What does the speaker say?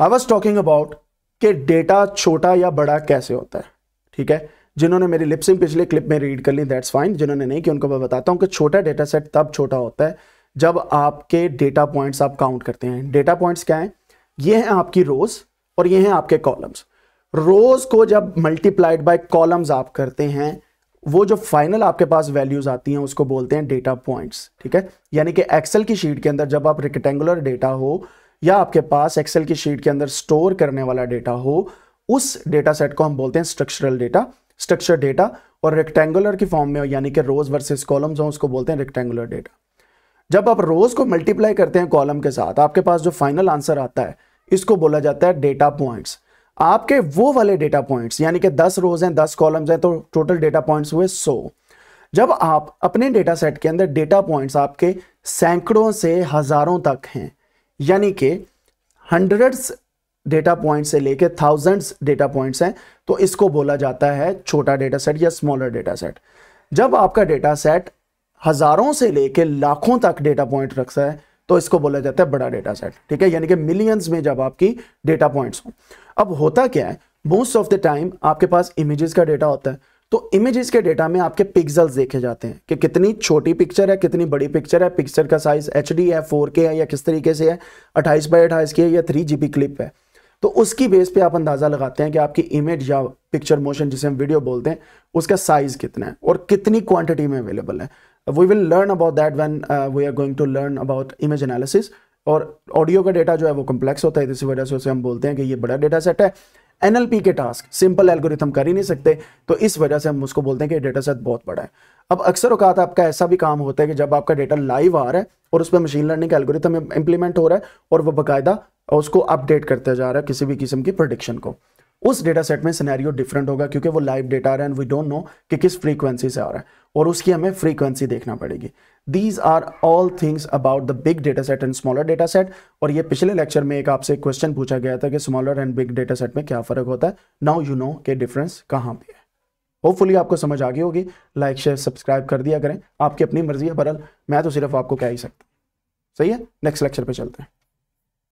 I was talking about कि data छोटा या बड़ा कैसे होता है ठीक है जिन्होंने मेरी लिपसिंग पिछले क्लिप में रीड कर ली दैट्स फाइन जिन्होंने नहीं कि उनको मैं बताता हूँ कि छोटा डेटा सेट तब छोटा होता है जब आपके डेटा पॉइंट्स आप काउंट करते हैं डेटा पॉइंट्स क्या हैं ये हैं आपकी रोज और ये हैं आपके कॉलम्स रोज को जब मल्टीप्लाइड बाय कॉलम्स आप करते हैं वो जो फाइनल आपके पास वैल्यूज आती हैं उसको बोलते हैं डेटा पॉइंट्स ठीक है यानी कि एक्सेल की शीट के अंदर जब आप रिकटेंगुलर डेटा हो या आपके पास एक्सेल की शीट के अंदर स्टोर करने वाला डेटा हो उस डेटा सेट को हम बोलते हैं स्ट्रक्चरल डेटा स्ट्रक्चर डेटा और रेक्टेंगुलर की फॉर्म में यानी कि रोज वर्सेस कॉलम्स हो उसको बोलते हैं रेक्टेंगुलर डेटा जब आप रोज को मल्टीप्लाई करते हैं कॉलम के साथ आपके पास जो फाइनल आंसर आता है इसको बोला जाता है डेटा पॉइंट्स आपके वो वाले डेटा पॉइंट्स यानी कि 10 रोज हैं 10 कॉलम्स हैं तो टोटल डेटा पॉइंट्स हुए 100 जब आप अपने डेटा सेट के अंदर डेटा पॉइंट्स आपके सैकड़ों से हजारों तक हैं यानी कि हंड्रेड्स डेटा पॉइंट से लेके थाउजेंड्स डेटा पॉइंट्स हैं तो इसको बोला जाता है छोटा डेटा सेट या स्मॉलर डेटा सेट जब आपका डेटा सेट हज़ारों से लेके लाखों तक डेटा पॉइंट रखता है तो इसको बोला जाता है बड़ा डेटा सेट ठीक है यानी कि मिलियंस में जब आपकी डेटा पॉइंट्स हो अब होता क्या है मोस्ट ऑफ द टाइम आपके पास इमेजेस का डेटा होता है तो इमेजेस के डेटा में आपके पिक्सल्स देखे जाते हैं कि कितनी छोटी पिक्चर है कितनी बड़ी पिक्चर है पिक्चर का साइज एच डी है फोर के है या किस तरीके से है अट्ठाईस बाई अट्ठाइस की है या थ्री जी क्लिप है तो उसकी बेस पे आप अंदाज़ा लगाते हैं कि आपकी इमेज या पिक्चर मोशन जिसे हम वीडियो बोलते हैं उसका साइज़ कितना है और कितनी क्वांटिटी में अवेलेबल है we will learn about that when we are going to learn about image analysis और ऑडियो का डेटा जो है वो कॉम्प्लेक्स होता है इसी वजह से उसे हम बोलते हैं कि ये बड़ा डेटा सेट है एनएलपी के टास्क सिंपल एल्गोरिथम कर ही नहीं सकते तो इस वजह से हम उसको बोलते हैं कि डेटा सेट बहुत बड़ा है अब अक्सर अवकात आपका ऐसा भी काम होता है कि जब आपका डेटा लाइव आ रहा है और उस पर मशीन लर्निंग का एल्गोरिथम इंप्लीमेंट हो रहा है और वह बाकायदा उसको अपडेट करता जा रहा है किसी भी किस्म की प्रोडिक्शन को उस डेटा सेट में सिनेरियो डिफरेंट होगा क्योंकि वो लाइव डेटा आ रहा है एंड वी डोंट नो कि किस फ्रीक्वेंसी से आ रहा है और उसकी हमें फ्रीक्वेंसी देखना पड़ेगी these are all things about the big data set and smaller data set और ये पिछले लेक्चर में एक आपसे क्वेश्चन पूछा गया था कि smaller and big data set में क्या फ़र्क होता है नाउ यू नो के डिफरेंस कहाँ पे है होपफुली आपको समझ आ गई होगी लाइक शेयर सब्सक्राइब कर दिया करें आपकी अपनी मर्जी है बरल मैं तो सिर्फ आपको कह ही सकता सही है नेक्स्ट लेक्चर पर चलते हैं